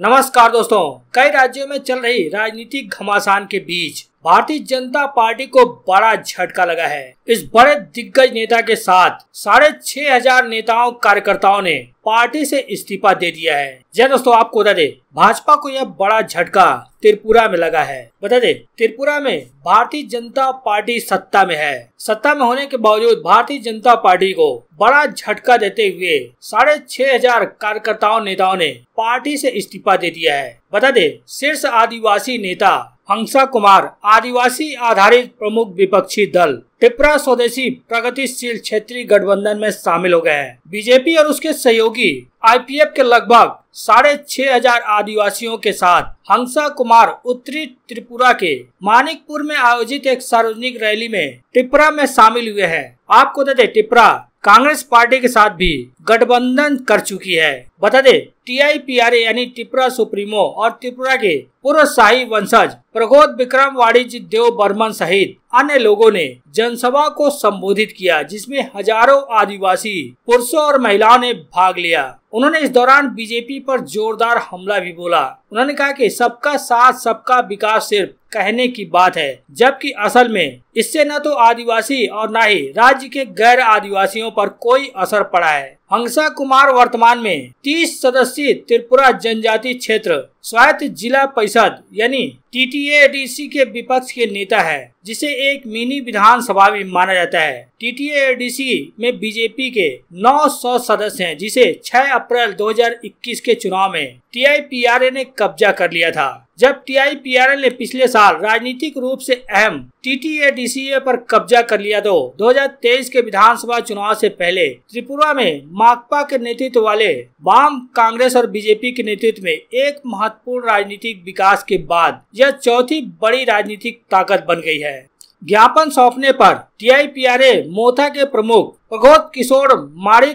नमस्कार दोस्तों कई राज्यों में चल रही राजनीतिक घमासान के बीच भारतीय जनता पार्टी को बड़ा झटका लगा है इस बड़े दिग्गज नेता के साथ साढ़े छह हजार नेताओं कार्यकर्ताओं ने पार्टी से इस्तीफा दे दिया है जय दोस्तों आपको बता दे भाजपा को यह बड़ा झटका त्रिपुरा में लगा है बता दे त्रिपुरा में भारतीय जनता पार्टी सत्ता में है सत्ता में होने के बावजूद भारतीय जनता पार्टी को बड़ा झटका देते हुए साढ़े छह हजार कार्यकर्ताओं नेताओं ने पार्टी से इस्तीफा दे दिया है बता दे शीर्ष आदिवासी नेता हंसा कुमार आदिवासी आधारित प्रमुख विपक्षी दल टिपरा स्वदेशी प्रगतिशील क्षेत्रीय गठबंधन में शामिल हो गए हैं बीजेपी और उसके सहयोगी आईपीएफ के लगभग साढ़े छह हजार आदिवासियों के साथ हंसा कुमार उत्तरी त्रिपुरा के मानिकपुर में आयोजित एक सार्वजनिक रैली में टिपरा में शामिल हुए हैं आपको बता दे टिपरा कांग्रेस पार्टी के साथ भी गठबंधन कर चुकी है बता दे टीआईपीआरए यानी त्रिपुरा सुप्रीमो और त्रिपुरा के पूर्व शाही वंशज प्रगोद विक्रम वाणिज्य देव बर्मन सहित अन्य लोगों ने जनसभा को संबोधित किया जिसमें हजारों आदिवासी पुरुषों और महिलाओं ने भाग लिया उन्होंने इस दौरान बीजेपी पर जोरदार हमला भी बोला उन्होंने कहा कि सबका साथ सबका विकास सिर्फ कहने की बात है जबकि असल में इससे न तो आदिवासी और न ही राज्य के गैर आदिवासियों पर कोई असर पड़ा है हंसा कुमार वर्तमान में 30 सदस्यीय त्रिपुरा जनजाति क्षेत्र स्वायत्त जिला परिषद यानी टीटीएडीसी के विपक्ष के नेता है जिसे एक मिनी विधानसभा भी माना जाता है टीटीएडीसी में बीजेपी के 900 सदस्य हैं जिसे 6 अप्रैल 2021 के चुनाव में टीआईपीआरए ने कब्जा कर लिया था जब टीआईपीआरएल ने पिछले साल राजनीतिक रूप से अहम टीटीएडीसीए पर कब्जा कर लिया तो 2023 के विधानसभा चुनाव से पहले त्रिपुरा में माकपा के नेतृत्व वाले वाम कांग्रेस और बीजेपी के नेतृत्व में एक महत्वपूर्ण राजनीतिक विकास के बाद यह चौथी बड़ी राजनीतिक ताकत बन गई है ज्ञापन सौंपने पर टीआईपीआरए मोथा के प्रमुख भगवत किशोर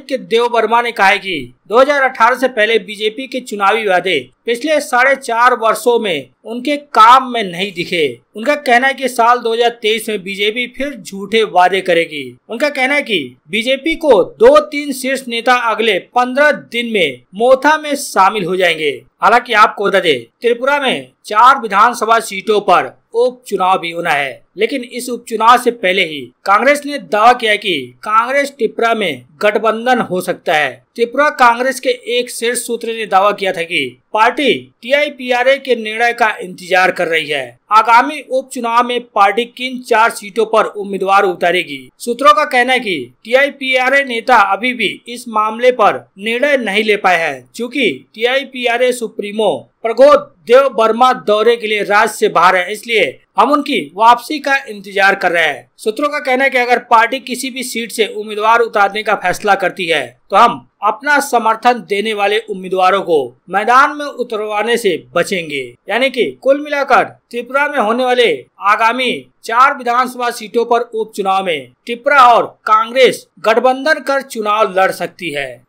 के देव वर्मा ने कहा है कि 2018 से पहले बीजेपी के चुनावी वादे पिछले साढ़े चार वर्षो में उनके काम में नहीं दिखे उनका कहना है कि साल 2023 में बीजेपी फिर झूठे वादे करेगी उनका कहना है कि बीजेपी को दो तीन शीर्ष नेता अगले पंद्रह दिन में मोथा में शामिल हो जाएंगे हालांकि आपको बता दे त्रिपुरा में चार विधानसभा सीटों पर उपचुनाव भी होना है लेकिन इस उपचुनाव से पहले ही कांग्रेस ने दावा किया कि कांग्रेस टिपरा में गठबंधन हो सकता है त्रिपुरा कांग्रेस के एक शीर्ष सूत्र ने दावा किया था कि पार्टी टीआईपीआरए के निर्णय का इंतजार कर रही है आगामी उपचुनाव में पार्टी किन चार सीटों पर उम्मीदवार उतारेगी सूत्रों का कहना है कि टीआईपीआरए नेता अभी भी इस मामले पर निर्णय नहीं ले पाए हैं क्योंकि टीआईपीआरए सुप्रीमो प्रगोद देव वर्मा दौरे के लिए राज्य से बाहर है इसलिए हम उनकी वापसी का इंतजार कर रहे हैं सूत्रों का कहना है कि अगर पार्टी किसी भी सीट से उम्मीदवार उतारने का फैसला करती है तो हम अपना समर्थन देने वाले उम्मीदवारों को मैदान में उतरवाने से बचेंगे यानी कि कुल मिलाकर त्रिपुरा में होने वाले आगामी चार विधानसभा सीटों पर उपचुनाव में त्रिपुरा और कांग्रेस गठबंधन कर चुनाव लड़ सकती है